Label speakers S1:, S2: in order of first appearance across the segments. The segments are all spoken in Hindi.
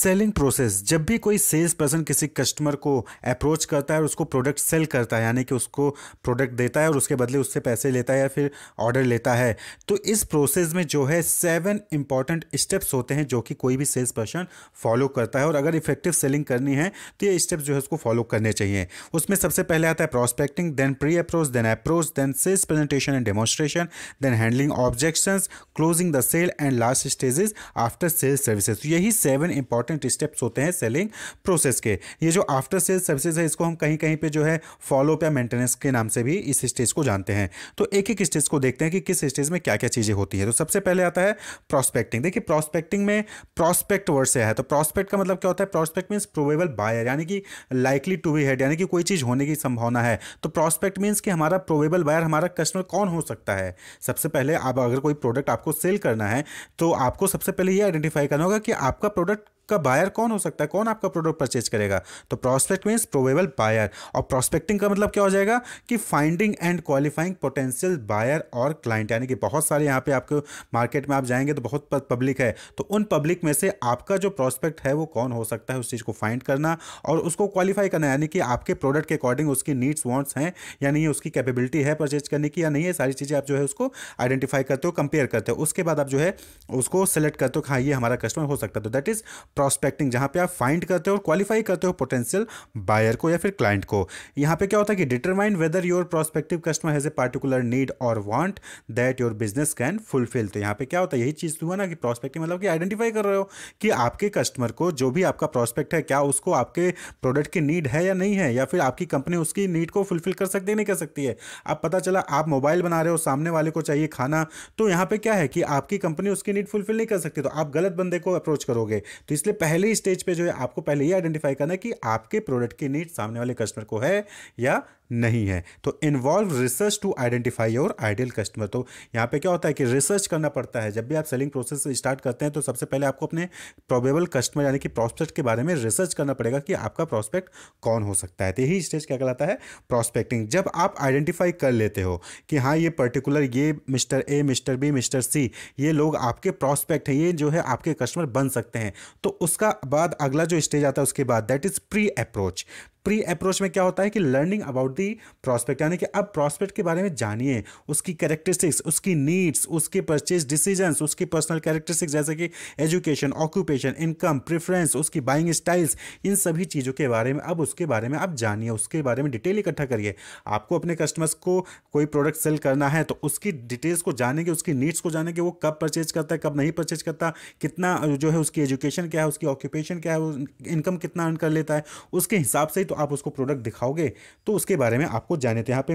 S1: सेलिंग प्रोसेस जब भी कोई सेल्स पर्सन किसी कस्टमर को अप्रोच करता है और उसको प्रोडक्ट सेल करता है यानी कि उसको प्रोडक्ट देता है और उसके बदले उससे पैसे लेता है या फिर ऑर्डर लेता है तो इस प्रोसेस में जो है सेवन इंपॉर्टेंट स्टेप्स होते हैं जो कि कोई भी सेल्स पर्सन फॉलो करता है और अगर इफेक्टिव सेलिंग करनी है तो ये स्टेप्स जो है उसको फॉलो करने चाहिए उसमें सबसे पहले आता है prospecting then pre approach then approach then sales presentation and demonstration then handling objections closing the sale and last stages after sales services यही सेवन इंपॉर्टेंट इंपॉर्टेंट स्टेप्स होते हैं सेलिंग प्रोसेस के ये जो आफ्टर सेल सर्विसेज है इसको हम कहीं कहीं पे जो है फॉलोअप या मेंटेनेंस के नाम से भी इस स्टेज को जानते हैं तो एक एक स्टेज को देखते हैं कि किस स्टेज में क्या क्या चीज़ें होती है तो सबसे पहले आता है प्रॉस्पेक्टिंग देखिए प्रॉस्पेक्टिंग में प्रॉस्पेक्ट वर्ड से है तो प्रॉस्पेक्ट का मतलब क्या होता है प्रॉस्पेक्ट मीन्स प्रोवेबल बायर यानी कि लाइकली टू बी हेड यानी कि कोई चीज़ होने की संभावना है तो प्रॉस्पेक्ट मीन्स कि हमारा प्रोवेबल बायर हमारा कस्टमर कौन हो सकता है सबसे पहले आप अगर कोई प्रोडक्ट आपको सेल करना है तो आपको सबसे पहले ये आइडेंटिफाई करना होगा कि आपका प्रोडक्ट का बायर कौन हो सकता है कौन आपका प्रोडक्ट परचेज करेगा तो प्रोस्पेक्ट मीन्स प्रोवेबल बायर और प्रोस्पेक्टिंग का मतलब क्या हो जाएगा कि finding and qualifying potential buyer और क्लाइंट यानी कि बहुत सारे यहाँ पे आपको मार्केट में आप जाएंगे तो बहुत पब्लिक है तो उन पब्लिक में से आपका जो प्रोस्पेक्ट है वो कौन हो सकता है उस चीज़ को फाइंड करना और उसको क्वालिफाई करना यानी कि आपके प्रोडक्ट के अकॉर्डिंग उसकी नीड्स वॉन्ट्स हैं या नहीं उसकी कैपेबिलिटी है परचेज करने की या नहीं है सारी चीज़ें आप जो है उसको आइडेंटिफाई करते हो कंपेयर करते हो उसके बाद आप जो है उसको सेलेक्ट करते हो हाँ ये हमारा कस्टमर हो सकता है तो दैट इज़ प्रॉस्पेक्टिंग जहाँ पे आप फाइंड करते हो और क्वालिफाई करते हो पोटेंशियल बायर को या फिर क्लाइंट को यहाँ पे क्या होता है कि determine whether your prospective customer has a particular need और want that your business can fulfil तो यहाँ पे क्या होता है यही चीज़ हुआ ना कि प्रोस्पेक्टिव मतलब कि आइडेंटिफाई कर रहे हो कि आपके कस्टमर को जो भी आपका प्रोस्पेक्ट है क्या उसको आपके प्रोडक्ट की नीड है या नहीं है या फिर आपकी कंपनी उसकी नीड को फुलफिल कर सकती है नहीं कर सकती है अब पता चला आप मोबाइल बना रहे हो सामने वाले को चाहिए खाना तो यहाँ पर क्या है कि आपकी कंपनी उसकी नीड फुलफिल नहीं कर सकती तो आप गलत बंदे को अप्रोच करोगे तो इसलिए इसलिए पहले स्टेज पे जो है आपको पहले ये आइडेंटिफाई करना है कि आपके प्रोडक्ट की नीड सामने वाले कस्टमर को है या नहीं है तो involve research to identify your ideal customer तो यहाँ पे क्या होता है कि रिसर्च करना पड़ता है जब भी आप सेलिंग प्रोसेस स्टार्ट करते हैं तो सबसे पहले आपको अपने प्रोबेबल कस्टमर यानी कि प्रोस्पेक्ट के बारे में रिसर्च करना पड़ेगा कि आपका प्रॉस्पेक्ट कौन हो सकता है तो यही स्टेज क्या कहलाता है प्रॉस्पेक्टिंग जब आप आइडेंटिफाई कर लेते हो कि हाँ ये पर्टिकुलर ये mister A mister B mister C ये लोग आपके प्रॉस्पेक्ट हैं ये जो है आपके कस्टमर बन सकते हैं तो उसका बाद अगला जो स्टेज आता है उसके बाद that is pre approach pre approach में क्या होता है कि लर्निंग अबाउट दी प्रॉस्पेक्ट यानी कि अब प्रॉस्पेक्ट के बारे में जानिए उसकी कैरेक्टरिस्टिक्स उसकी नीड्स उसके परचेज डिसीजंस उसकी पर्सनल कैरेक्टरिस्टिक्स जैसे कि एजुकेशन ऑक्यूपेशन इनकम प्रेफरेंस उसकी बाइंग स्टाइल्स इन सभी चीज़ों के बारे में अब उसके बारे में आप जानिए उसके बारे में डिटेल इकट्ठा करिए आपको अपने कस्टमर्स को कोई प्रोडक्ट सेल करना है तो उसकी डिटेल्स को जानेंगे उसकी नीड्स को जानेंगे वो कब परचेज करता है कब नहीं परचेज करता कितना जो है उसकी एजुकेशन क्या है उसकी ऑक्यूपेशन क्या है इनकम कितना अर्न कर लेता है उसके हिसाब से ही तो आप उसको प्रोडक्ट दिखाओगे तो उसके बारे बारे में आपको जाने थे यहाँ पे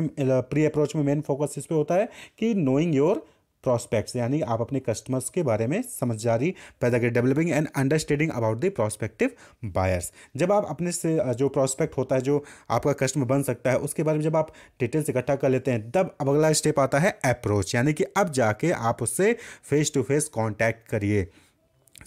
S1: प्री अप्रोच में मेन फोकस इस पर होता है कि नोइंग योर प्रॉस्पेक्ट्स यानी आप अपने कस्टमर्स के बारे में समझदारी पैदा करें developing and understanding about the prospective buyers जब आप अपने से जो प्रॉस्पेक्ट होता है जो आपका कस्टमर बन सकता है उसके बारे में जब आप डिटेल्स इकट्ठा कर लेते हैं तब अब अगला स्टेप आता है अप्रोच यानी कि अब जाके आप उससे फेस टू फेस कॉन्टैक्ट करिए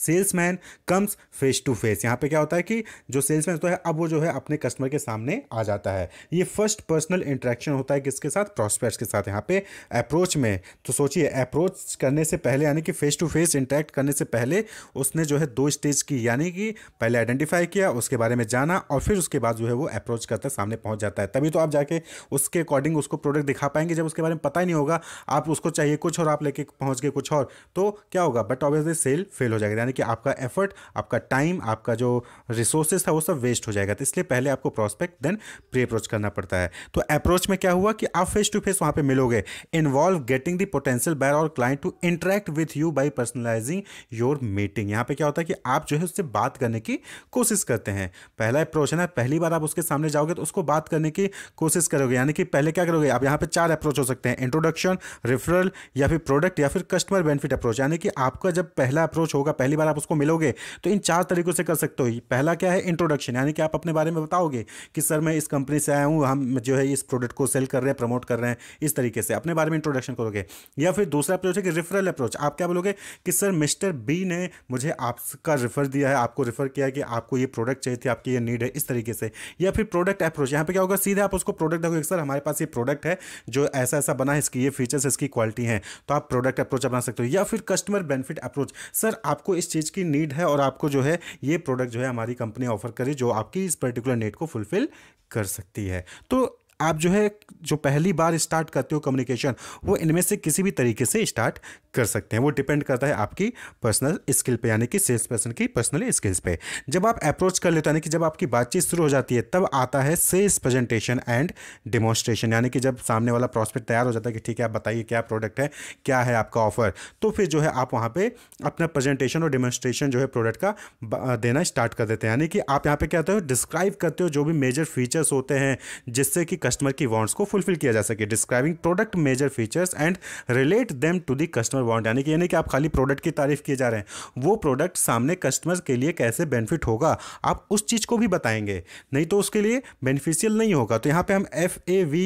S1: salesman comes face to face यहाँ पे क्या होता है कि जो सेल्समैन होता है अब वो जो है अपने कस्टमर के सामने आ जाता है ये फर्स्ट पर्सनल इंटरेक्शन होता है किसके साथ प्रॉस्पेक्ट्स के साथ यहाँ पे अप्रोच में तो सोचिए अप्रोच करने से पहले यानी कि फेस टू फेस इंटरेक्ट करने से पहले उसने जो है दो स्टेज की यानी कि पहले आइडेंटिफाई किया उसके बारे में जाना और फिर उसके बाद जो है वो अप्रोच करता है सामने पहुँच जाता है तभी तो आप जाके उसके अकॉर्डिंग उसको प्रोडक्ट दिखा पाएंगे जब उसके बारे में पता ही नहीं होगा आप उसको चाहिए कुछ और आप लेके पहुँच गए कुछ और तो क्या होगा बट ऑब्वियसली सेल फेल हो जाएगा यानी कि आपका एफर्ट आपका टाइम आपका जो रिसोर्सेज था वो सब वेस्ट हो जाएगा तो इसलिए पहले आपको प्रोस्पेक्ट देन प्री अप्रोच करना पड़ता है तो अप्रोच में क्या हुआ कि आप फेस टू फेस वहाँ पर मिलोगे involve getting the potential buyer और client to interact with you by personalising your meeting यहाँ पर क्या होता है कि आप जो है उससे बात करने की कोशिश करते हैं पहला अप्रोच है ना पहली बार आप उसके सामने जाओगे तो उसको बात करने की कोशिश करोगे यानी कि पहले क्या करोगे आप यहाँ पे चार अप्रोच हो सकते हैं इंट्रोडक्शन रिफरल या फिर प्रोडक्ट या फिर कस्टमर बेनिफिट अप्रोच यानी कि आपका जब पहला अप्रोच होगा पहली पहली बार आप उसको मिलोगे तो इन चार तरीक़ों से कर सकते हो पहला क्या है इंट्रोडक्शन यानी कि आप अपने बारे में बताओगे कि सर मैं इस कंपनी से आया हूँ हम जो है इस प्रोडक्ट को सेल कर रहे हैं प्रमोट कर रहे हैं इस तरीके से अपने बारे में इंट्रोडक्शन करोगे या फिर दूसरा अप्रोच है कि रिफरल अप्रोच आप क्या बोलोगे कि सर मिस्टर बी ने मुझे आपका रिफर दिया है आपको रिफर किया कि आपको ये प्रोडक्ट चाहिए थी आपकी ये नीड है इस तरीके से या फिर प्रोडक्ट अप्रोच यहाँ पे क्या होगा सीधे आप उसको प्रोडक्ट देखोगे सर हमारे पास ये प्रोडक्ट है जो ऐसा ऐसा बना है इसकी ये फीचर्स इसकी क्वालिटी है तो आप प्रोडक्ट अप्रोच अपना सकते हो या फिर कस्टमर बेनिफिट अप्रोच सर आपको इस इस चीज़ की नीड है और आपको जो है ये प्रोडक्ट जो है हमारी कंपनी ऑफर करे जो आपकी इस पर्टिकुलर नीड को फुलफिल कर सकती है तो आप जो है जो पहली बार स्टार्ट करते हो कम्युनिकेशन वो इनमें से किसी भी तरीके से स्टार्ट कर सकते हैं वो डिपेंड करता है आपकी पर्सनल स्किल पे यानी कि सेल्स पर्सन की पर्सनल स्किल्स पे जब आप अप्रोच कर लेते हो यानी कि जब आपकी बातचीत शुरू हो जाती है तब आता है सेल्स प्रेजेंटेशन एंड डिमॉन्स्ट्रेशन यानी कि जब सामने वाला प्रॉस्पेक्ट तैयार हो जाता है कि ठीक है आप बताइए क्या प्रोडक्ट है क्या है आपका ऑफर तो फिर जो है आप वहाँ पर अपना प्रेजेंटेशन और डिमॉन्स्ट्रेशन जो है प्रोडक्ट का देना स्टार्ट कर देते हैं यानी कि आप यहाँ पर क्या होते हो डिस्क्राइब करते हो जो भी मेजर फीचर्स होते हैं जिससे कि कस्टमर की वांट्स को फुलफिल किया जा सके describing product major features and relate them to the customer want यानी कि यानी कि आप खाली प्रोडक्ट की तारीफ किए जा रहे हैं वो प्रोडक्ट सामने कस्टमर के लिए कैसे बेनिफिट होगा आप उस चीज़ को भी बताएंगे नहीं तो उसके लिए बेनिफिशियल नहीं होगा तो यहाँ पर हम F A V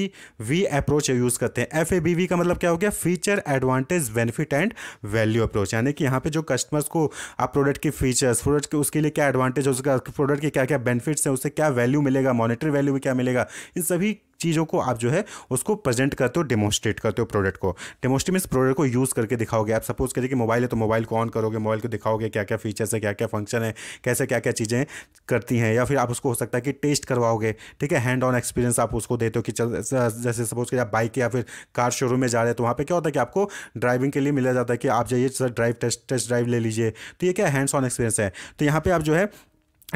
S1: V approach use करते हैं एफ ए बी वी का मतलब क्या हो गया feature advantage benefit and value approach यानी कि यहाँ पर जो कस्टमर्स को आप प्रोडक्ट की फीचर्स प्रोडक्ट के उसके लिए क्या एडवांटेज हो उसका प्रोडक्ट के क्या क्या बेनिफिट्स हैं उससे क्या वैल्यू मिलेगा मॉनिटरी वैल्यू भी क्या मिलेगा इन सभी चीज़ों को आप जो है उसको प्रेजेंट करते हो डेमोस्ट्रेट करते हो प्रोडक्ट को डेमोस्ट्रेट मीन प्रोडक्ट को यूज़ करके दिखाओगे आप सपोज करिए कि मोबाइल है तो मोबाइल को ऑन करोगे मोबाइल को दिखाओगे क्या क्या फीचर्स है क्या क्या फंक्शन है कैसे क्या क्या चीज़ें करती हैं या फिर आप उसको हो सकता है कि टेस्ट करवाओगे ठीक है हैंड ऑन एक्सपीरियंस आप उसको देते हो कि चल जैसे सपोज करिए आप बाइक या फिर कार शोरूम में जा रहे हैं तो वहाँ पर क्या होता है कि आपको ड्राइविंग के लिए मिला जाता है कि आप जाइए sir drive test test drive ले लीजिए तो ये क्या हैंड्स ऑन एक्सपीरियंस है तो यहाँ पर आप जो है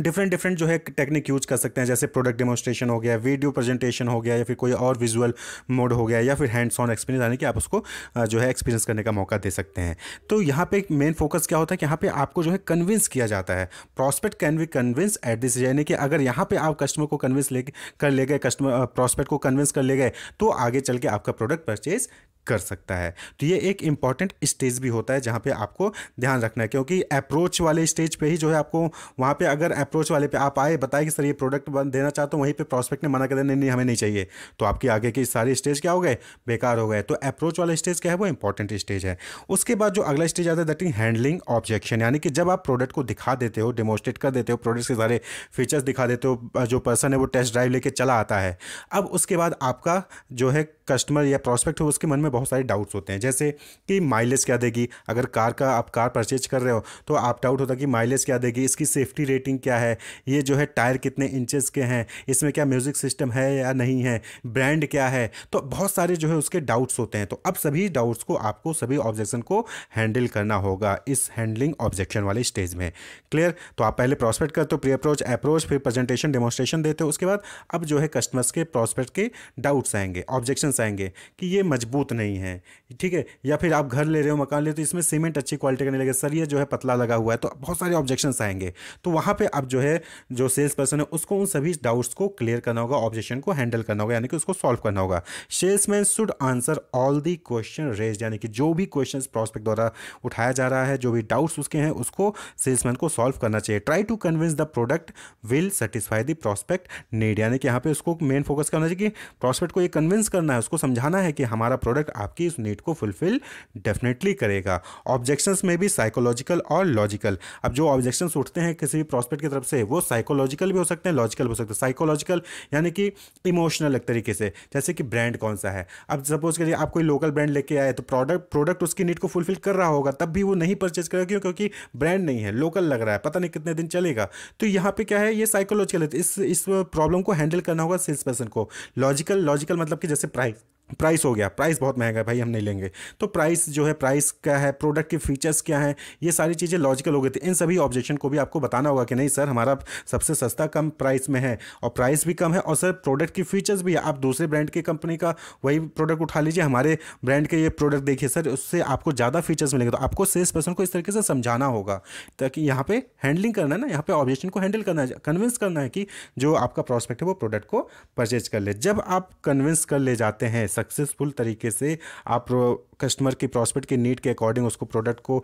S1: डिफरेंट डिफरेंट जो है टेक्निक यूज़ कर सकते हैं जैसे प्रोडक्ट डेमोस्ट्रेशन हो गया वीडियो प्रेजेंटेशन हो गया या फिर कोई और विजुअल मोड हो गया या फिर हैंड्स ऑन एक्सपीरियंस यानी कि आप उसको जो है एक्सपीरियंस करने का मौका दे सकते हैं तो यहाँ पे मेन फोकस क्या होता है कि यहाँ पे आपको जो है कन्विंस किया जाता है prospect can be convince at this यानी कि अगर यहाँ पर आप कस्टमर को कन्विंस ले कर ले गए कस्टमर प्रॉस्पेक्ट को कन्विंस कर ले गए तो आगे चल के आपका प्रोडक्ट परचेज कर सकता है तो ये एक इम्पॉर्टेंट स्टेज भी होता है जहाँ पे आपको ध्यान रखना है क्योंकि अप्रोच वाले स्टेज पे ही जो है आपको वहाँ पे अगर अप्रोच वाले पे आप आए बताए कि सर ये प्रोडक्ट देना चाहते हो वहीं पे प्रोस्पेक्ट ने मना कर दिया नहीं नहीं हमें नहीं चाहिए तो आपके आगे के सारे स्टेज क्या हो गए बेकार हो गए तो अप्रोच वाला स्टेज क्या है वो इंपॉर्टेंट स्टेज है उसके बाद जो अगला स्टेज आता है दैट इज हैंडलिंग ऑब्जेक्शन यानी कि जब आप प्रोडक्ट को दिखा देते हो डेमोस्ट्रेट कर देते हो प्रोडक्ट्स के सारे फीचर्स दिखा देते हो जो पर्सन है वो टेस्ट ड्राइव लेके चला आता है अब उसके बाद आपका जो है कस्टमर या प्रोस्पेक्ट हो उसके मन में बहुत सारे डाउट्स होते हैं जैसे कि माइलेज क्या देगी अगर कार का आप कार परचेज कर रहे हो तो आप डाउट होता है कि माइलेज क्या देगी इसकी सेफ्टी रेटिंग क्या है ये जो है टायर कितने इंचेस के हैं इसमें क्या म्यूज़िक सिस्टम है या नहीं है ब्रांड क्या है तो बहुत सारे जो है उसके डाउट्स होते हैं तो अब सभी डाउट्स को आपको सभी ऑब्जेक्शन को हैंडल करना होगा इस हैंडलिंग ऑब्जेक्शन वाले स्टेज में क्लियर तो आप पहले प्रॉस्पेक्ट करते हो प्री अप्रोच अप्रोच फिर प्रेजेंटेशन डेमोस्ट्रेशन देते हो उसके बाद अब जो है कस्टमर्स के प्रोस्पेक्ट के डाउट्स आएंगे ऑब्जेक्शन आएंगे कि ये मजबूत नहीं नहीं है ठीक है या फिर आप घर ले रहे हो मकान ले तो इसमें सीमेंट अच्छी क्वालिटी का नहीं लगेगा सरिया जो है पतला लगा हुआ है तो बहुत सारे ऑब्जेक्शन आएंगे तो वहाँ पर आप जो है जो सेल्स पर्सन है उसको उन सभी डाउट्स को क्लियर करना होगा ऑब्जेक्शन को हैंडल करना होगा यानी कि उसको सॉल्व करना होगा salesman should answer all the question raise यानी कि जो भी क्वेश्चन प्रॉस्पेक्ट द्वारा उठाया जा रहा है जो भी डाउट्स उसके हैं उसको सेल्समैन को सॉल्व करना चाहिए try to convince the product will satisfy the prospect need यानी कि यहाँ पे उसको मेन फोकस करना चाहिए कि प्रॉस्पेक्ट को ये कन्विंस करना है उसको समझाना है कि हमारा प्रोडक्ट आपकी उस नीड को फुलफिल डेफिनेटली करेगा ऑब्जेक्शंस में भी साइकोलॉजिकल और लॉजिकल अब जो ऑब्जेक्शन उठते हैं किसी भी प्रॉस्पेक्ट की तरफ से वो साइकोलॉजिकल भी हो सकते हैं लॉजिकल भी हो सकते हैं साइकोलॉजिकल यानी कि इमोशनल एक तरीके से जैसे कि ब्रांड कौन सा है अब सपोज करिए आप कोई लोकल ब्रांड लेके आए तो प्रोडक्ट प्रोडक्ट उसकी नीड को फुलफिल कर रहा होगा तब भी वो नहीं परचेज करेगा क्यों क्योंकि ब्रांड नहीं है लोकल लग रहा है पता नहीं कितने दिन चलेगा तो यहाँ पे क्या है ये साइकोलॉजिकल है तो इस इस प्रॉब्लम को हैंडल करना होगा सेल्स पर्सन को लॉजिकल लॉजिकल मतलब कि जैसे प्राइस प्राइस हो गया प्राइस बहुत महंगा है भाई हम नहीं लेंगे तो प्राइस जो है प्राइस क्या है प्रोडक्ट के फीचर्स क्या हैं ये सारी चीज़ें लॉजिकल हो गई थी इन सभी ऑब्जेक्शन को भी आपको बताना होगा कि नहीं सर हमारा सबसे सस्ता कम प्राइस में है और प्राइस भी कम है और सर प्रोडक्ट की फीचर्स भी है आप दूसरे ब्रांड की कंपनी का वही प्रोडक्ट उठा लीजिए हमारे ब्रांड के ये प्रोडक्ट देखिए सर उससे आपको ज़्यादा फीचर्स मिलेंगे तो आपको सेल्स पर्सन को इस तरीके से समझाना होगा ताकि यहाँ पर हैंडलिंग करना है ना यहाँ पर ऑब्जेक्शन को हैंडल करना है कन्विंस करना है कि जो आपका प्रॉस्पेक्ट है वो प्रोडक्ट को परचेज कर ले जब आप कन्विंस कर ले जाते हैं सक्सेसफुल तरीके से आप कस्टमर की प्रॉस्पेक्ट की नीड के अकॉर्डिंग उसको प्रोडक्ट को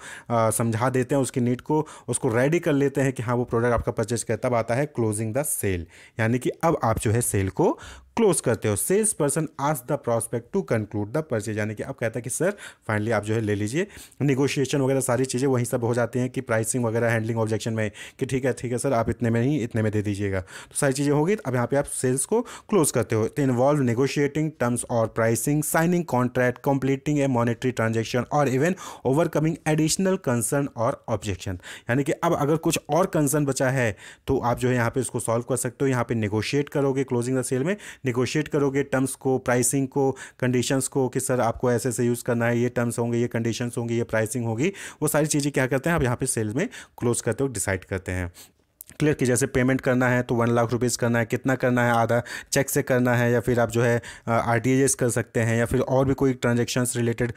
S1: समझा देते हैं उसकी नीड को उसको रेडी कर लेते हैं कि हाँ वो प्रोडक्ट आपका परचेज कर तब आता है क्लोजिंग द सेल यानी कि अब आप जो है सेल को क्लोज करते हो sales person ask the prospect to conclude the purchase यानी कि अब कहता है कि सर फाइनली आप जो है ले लीजिए निगोशिएशन वगैरह सारी चीज़ें वहीं सब हो जाती हैं कि प्राइसिंग वगैरह हैंडलिंग ऑब्जेक्शन में कि ठीक है ठीक है सर आप इतने में ही इतने में दे दीजिएगा तो सारी चीज़ें होगी अब यहाँ पे आप सेल्स को क्लोज करते हो तो इन्वॉल्व निगोशिएटिंग टर्म्स और pricing signing contract completing a monitor monetary transaction और इवन ओवरकमिंग एडिशनल कंसर्न और ऑब्जेक्शन यानी कि अब अगर कुछ और कंसर्न बचा है तो आप जो है यहाँ पे इसको सॉल्व कर सकते हो यहाँ पे निगोशिएट करोगे क्लोजिंग द सेल में निगोशिएट करोगे टर्म्स को प्राइसिंग को कंडीशंस को कि सर आपको ऐसे ऐसे यूज़ करना है ये टर्म्स होंगे ये कंडीशंस होंगे ये प्राइसिंग होगी वो सारी चीज़ें क्या करते हैं आप यहाँ पे सेल में क्लोज करते हो डिसाइड करते हैं क्लियर कि जैसे पेमेंट करना है तो वन लाख रुपीज़ करना है कितना करना है आधा चेक से करना है या फिर आप जो है आर कर सकते हैं या फिर और भी कोई ट्रांजेक्शन रिलेटेड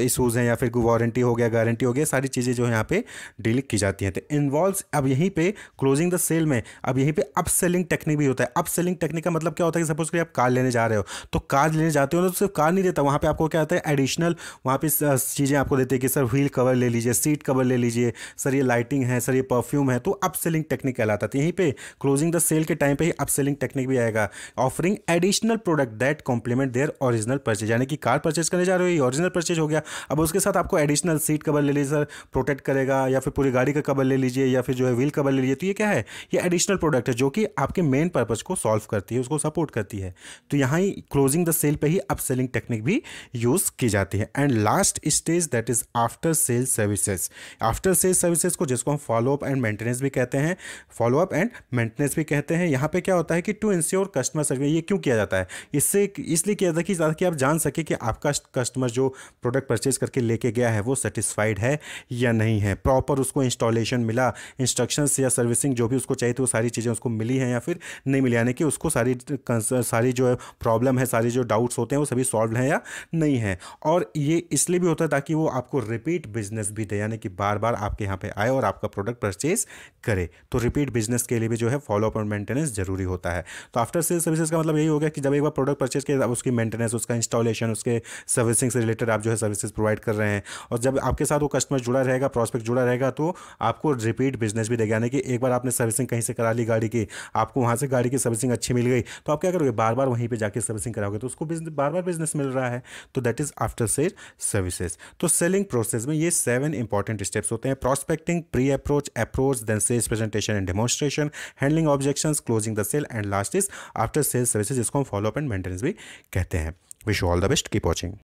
S1: इशूज़ हैं या फिर वारंटी हो गया गारंटी हो गया सारी चीज़ें जो है यहाँ पे डील की जाती हैं तो इन्वॉल्व अब यहीं पर क्लोजिंग द सेल में अब यहीं पर अप सेलिंग टेक्निक भी होता है अप सेलिंग टेक्निक का मतलब क्या होता है कि सपोज कि आप कार लेने जा रहे हो तो कार लेने जाते हो तो सिर्फ कार नहीं देता वहाँ पर आपको क्या होता है एडिशनल वहाँ पर चीज़ें आपको देती है कि सर व्हील कवर ले लीजिए सीट कवर ले लीजिए सर ये लाइटिंग है सर ये परफ्यूम है तो अप सेलिंग टेक्निक कहलाता था यहीं पे क्लोजिंग द सेल के टाइम पे ही अपसेलिंग टेक्निक भी आएगा offering additional product that complement their original purchase यानी कि कार परचेज करने जा रहे हो ये ओरिजिनल परचेज हो गया अब उसके साथ आपको एडिशनल सीट कवर ले लीजिए सर प्रोटेक्ट करेगा या फिर पूरी गाड़ी का कवर ले लीजिए या फिर जो है व्हील कवर ले लीजिए तो ये क्या है ये एडिशनल प्रोडक्ट है जो कि आपके मेन पर्पज़ को सॉल्व करती है उसको सपोर्ट करती है तो यहाँ ही क्लोजिंग द सेल पर ही अपसेलिंग टेक्निक भी यूज़ की जाती है and last stage that is after sale services after sale services को जिसको हम फॉलोअप एंड मेंटेनेंस भी कहते हैं फॉलोअप एंड मेंटेनेंस भी कहते हैं यहाँ पे क्या होता है कि टू इंश्योर कस्टमर सर्विस ये क्यों किया जाता है इससे इसलिए किया जाता है कि कि आप जान सके कि आपका कस्टमर जो प्रोडक्ट परचेज करके लेके गया है वो सेटिस्फाइड है या नहीं है प्रॉपर उसको इंस्टॉलेशन मिला इंस्ट्रक्शंस या सर्विसिंग जो भी उसको चाहिए थी तो वो सारी चीज़ें उसको मिली हैं या फिर नहीं मिली यानी कि उसको सारी सारी जो है प्रॉब्लम है सारी जो डाउट्स होते हैं वो सभी सॉल्व हैं या नहीं है और ये इसलिए भी होता है ताकि वो आपको रिपीट बिजनेस भी दे यानी कि बार बार आपके यहाँ पर आए और आपका प्रोडक्ट परचेज करे तो रिपीट रिपीट बिजनेस के लिए भी जो है फॉलोअप और मेंटेनेंस जरूरी होता है तो आफ्टर सेल सर्विसेज का मतलब यही हो गया कि जब एक बार प्रोडक्ट परचेज किया उसकी मेंटेनेंस उसका इंस्टॉलेशन उसके सर्विसिंग से रिलेटेड आप जो है सर्विसेज प्रोवाइड कर रहे हैं और जब आपके साथ वो कस्टमर जुड़ा रहेगा प्रॉस्पेक्ट जुड़ा रहेगा तो आपको रिपीट बिजनेस भी देगा यानी कि एक बार आपने सर्विसिंग कहीं से करा ली गाड़ी की आपको वहाँ से गाड़ी की सर्विसिंग अच्छी मिल गई तो आप क्या करोगे बार बार वहीं पर जाकर सर्विसिंग कराओगे तो उसको बार बार बिजनेस मिल रहा है तो that is after sale services तो सेलिंग प्रोसेस में ये सेवन इंपॉर्टेंट स्टेप्स होते हैं prospecting pre approach approach then sales presentation and and demonstration handling objection closing the sale and last is after sale services इसको हम फॉलोअप एंड मेंटेनेंस भी कहते हैं wish all the best keep watching